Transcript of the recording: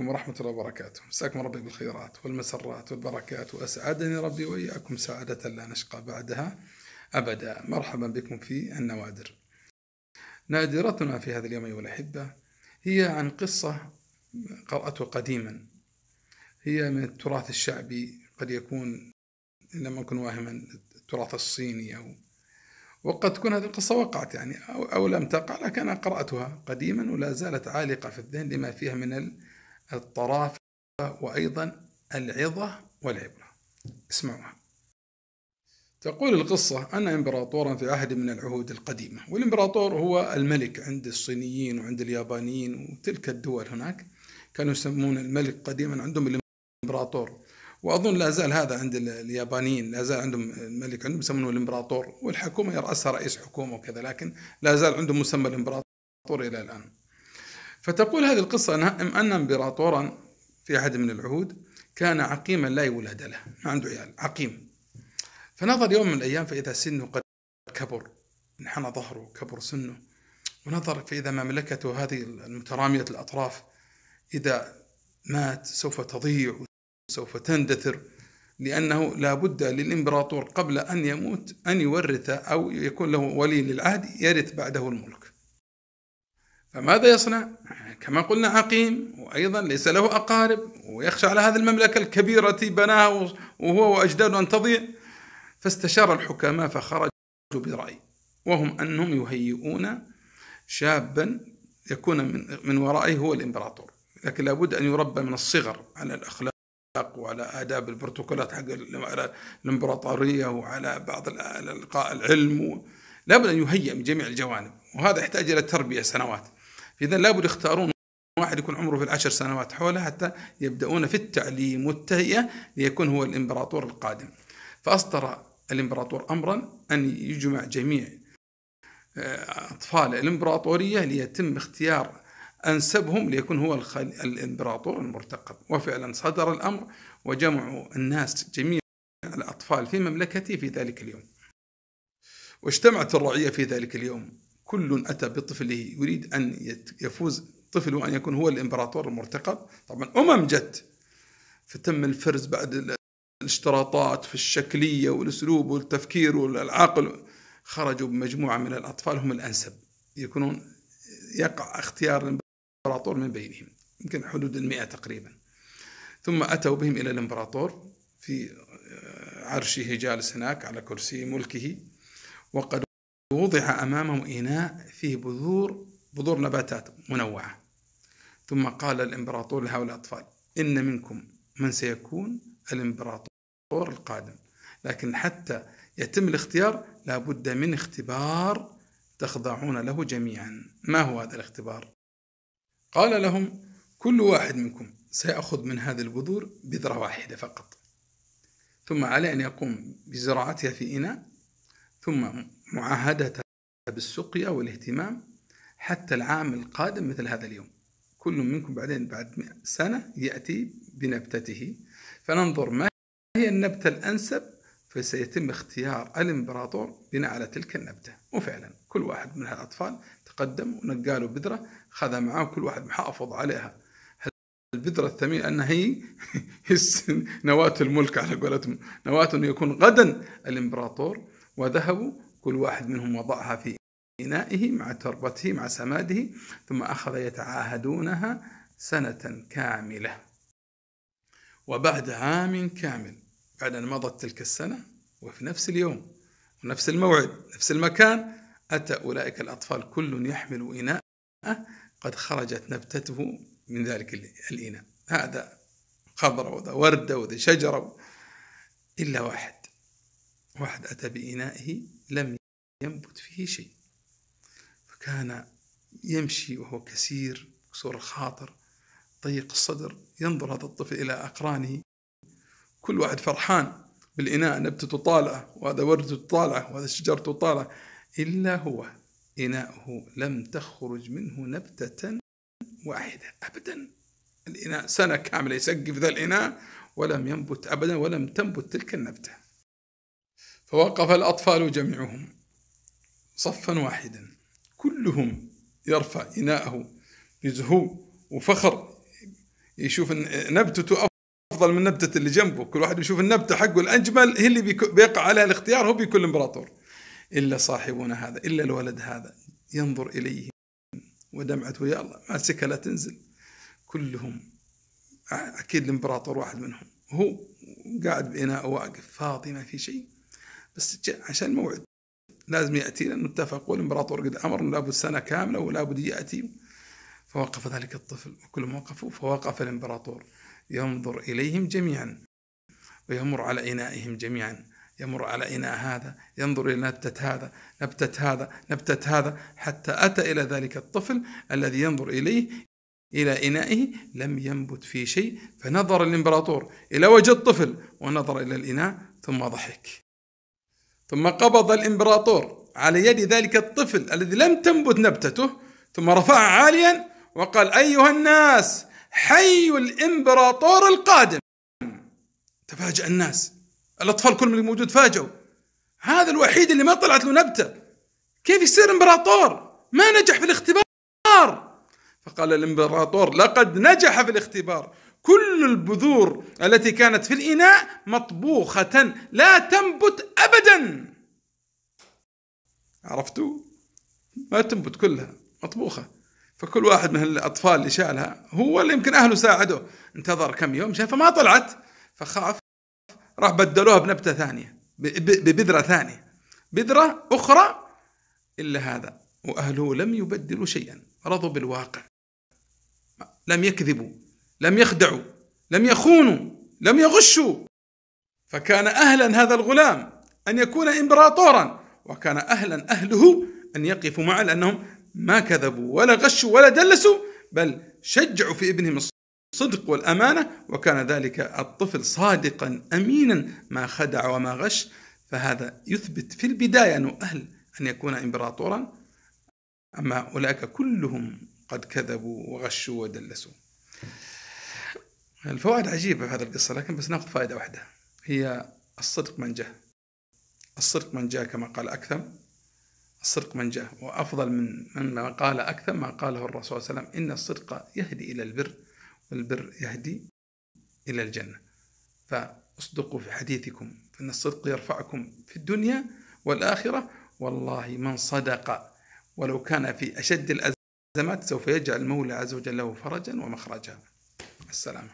عليكم ورحمة الله وبركاته مساكم ربي بالخيرات والمسرات والبركات وأسعدني ربي وإياكم سعادة لا نشقى بعدها أبدا مرحبا بكم في النوادر نادرتنا في هذا اليوم أيها الأحبة هي عن قصة قرأته قديما هي من التراث الشعبي قد يكون إن لم أكن واهما التراث الصيني أو وقد تكون هذه القصة وقعت يعني أو, أو لم تقع لكن أنا قرأتها قديما ولا زالت عالقة في الذهن لما فيها من الطرافة وأيضا العظة والعبرة اسمعوها تقول القصة أن إمبراطورا في عهد من العهود القديمة والإمبراطور هو الملك عند الصينيين وعند اليابانيين وتلك الدول هناك كانوا يسمون الملك قديما عندهم الإمبراطور وأظن لا زال هذا عند اليابانيين لا زال عندهم الملك عندهم يسمونه الإمبراطور والحكومة يرأسها رئيس حكومة وكذا لكن لا زال عندهم مسمى الإمبراطور إلى الآن فتقول هذه القصة أن إمبراطورا في أحد من العهود كان عقيما لا يولد له ما عنده عيال عقيم فنظر يوم من الأيام فإذا سنه قد كبر انحنى ظهره كبر سنه ونظر فإذا مملكته هذه المترامية الأطراف إذا مات سوف تضيع سوف تندثر لأنه لا بد للإمبراطور قبل أن يموت أن يورث أو يكون له ولي للعهد يرث بعده الملك فماذا يصنع؟ كما قلنا عقيم وأيضا ليس له أقارب ويخشى على هذه المملكة الكبيرة بناها وهو وأجداده أن تضيع فاستشار الحكماء فخرجوا برأي وهم أنهم يهيئون شابا يكون من, من ورائه هو الإمبراطور لكن لابد أن يربى من الصغر على الأخلاق وعلى آداب البروتوكولات حق الإمبراطورية وعلى بعض العلم لابد أن يهيئ من جميع الجوانب وهذا يحتاج إلى تربية سنوات إذا لابد يختارون واحد يكون عمره في العشر سنوات حوله حتى يبدأون في التعليم والتهيئة ليكون هو الإمبراطور القادم فأصدر الإمبراطور أمرا أن يجمع جميع آه، أطفال الإمبراطورية ليتم اختيار أنسبهم ليكون هو الإمبراطور المرتقب وفعلا صدر الأمر وجمعوا الناس جميع الأطفال في مملكته في ذلك اليوم واجتمعت الرعية في ذلك اليوم كل أتى بطفله يريد أن يفوز طفله أن يكون هو الإمبراطور المرتقب طبعا أمم جت فتم الفرز بعد الاشتراطات في الشكلية والأسلوب والتفكير والعقل خرجوا بمجموعة من الأطفال هم الأنسب يكونون يقع اختيار الإمبراطور من بينهم يمكن حدود المئة تقريبا ثم أتوا بهم إلى الإمبراطور في آه، عرشه جالس هناك على كرسي ملكه وقد ووضع أمامه إناء فيه بذور بذور نباتات منوعة ثم قال الإمبراطور لهؤلاء الأطفال إن منكم من سيكون الإمبراطور القادم لكن حتى يتم الاختيار لابد من اختبار تخضعون له جميعا ما هو هذا الاختبار قال لهم كل واحد منكم سيأخذ من هذه البذور بذرة واحدة فقط ثم عليه أن يقوم بزراعتها في إناء ثم معاهدتها بالسقيا والاهتمام حتى العام القادم مثل هذا اليوم كل منكم بعدين بعد سنة يأتي بنبتته فننظر ما هي النبتة الأنسب فسيتم اختيار الإمبراطور بناء على تلك النبتة وفعلا كل واحد من الأطفال تقدم ونقاله بذرة خذ معاه كل واحد محافظ عليها البذرة الثمينة أنها هي نواة الملك على قولتهم نواة يكون غدا الإمبراطور وذهبوا كل واحد منهم وضعها في إنائه مع تربته مع سماده ثم أخذ يتعاهدونها سنة كاملة وبعد عام كامل بعد أن مضت تلك السنة وفي نفس اليوم ونفس الموعد نفس المكان أتى أولئك الأطفال كل يحمل إناء قد خرجت نبتته من ذلك الإناء هذا خضرة وذا وردة وذا شجرة إلا واحد واحد أتى بإنائه لم ينبت فيه شيء فكان يمشي وهو كسير كسور الخاطر ضيق الصدر ينظر هذا الطفل إلى أقرانه كل واحد فرحان بالإناء نبتته طالعة وهذا ورده طالعة وهذا شجرته طالعة إلا هو إناءه لم تخرج منه نبتة واحدة أبدا الإناء سنة كاملة يسقف ذا الإناء ولم ينبت أبدا ولم تنبت تلك النبتة فوقف الأطفال جميعهم صفا واحدا كلهم يرفع إناءه بزهو وفخر يشوف نبتته أفضل من نبتة اللي جنبه كل واحد يشوف النبتة حقه الأجمل هي اللي بيقع عليها الاختيار هو بيكون الإمبراطور إلا صاحبنا هذا إلا الولد هذا ينظر إليه ودمعته يا الله ماسكها لا تنزل كلهم أكيد الإمبراطور واحد منهم هو قاعد بإناء واقف فاضي ما في شيء بس عشان موعد لازم ياتي لانه اتفق والامبراطور قد امر انه لابد سنه كامله ولا بد ياتي فوقف ذلك الطفل وكلهم وقفوا فوقف الامبراطور ينظر اليهم جميعا ويمر على انائهم جميعا يمر على اناء هذا ينظر الى نبته هذا نبته هذا نبته هذا حتى اتى الى ذلك الطفل الذي ينظر اليه إلى إنائه لم ينبت فيه شيء فنظر الإمبراطور إلى وجه الطفل ونظر إلى الإناء ثم ضحك ثم قبض الإمبراطور على يد ذلك الطفل الذي لم تنبت نبتته ثم رفعه عاليا وقال أيها الناس حي الإمبراطور القادم تفاجأ الناس الأطفال كلهم اللي موجود فاجأوا هذا الوحيد اللي ما طلعت له نبتة كيف يصير إمبراطور ما نجح في الاختبار فقال الإمبراطور لقد نجح في الاختبار كل البذور التي كانت في الإناء مطبوخة لا تنبت أبدا عرفتوا؟ ما تنبت كلها مطبوخة فكل واحد من الأطفال اللي شالها هو اللي يمكن أهله ساعده انتظر كم يوم شافها ما طلعت فخاف راح بدلوها بنبتة ثانية ببذرة ثانية بذرة أخرى إلا هذا وأهله لم يبدلوا شيئا رضوا بالواقع لم يكذبوا لم يخدعوا لم يخونوا لم يغشوا فكان اهلا هذا الغلام ان يكون امبراطورا وكان اهلا اهله ان يقفوا معه لانهم ما كذبوا ولا غشوا ولا دلسوا بل شجعوا في ابنهم الصدق والامانه وكان ذلك الطفل صادقا امينا ما خدع وما غش فهذا يثبت في البدايه انه اهل ان يكون امبراطورا اما اولئك كلهم قد كذبوا وغشوا ودلسوا الفوائد عجيبة في هذه القصة لكن بس ناخذ فائدة واحدة هي الصدق من جاه الصدق من جاه كما قال أكثم الصدق من جاه وأفضل من من ما قال أكثم ما قاله الرسول صلى الله عليه وسلم إن الصدق يهدي إلى البر والبر يهدي إلى الجنة فاصدقوا في حديثكم فإن الصدق يرفعكم في الدنيا والآخرة والله من صدق ولو كان في أشد الأزمات سوف يجعل المولى عز وجل له فرجا ومخرجا السلامة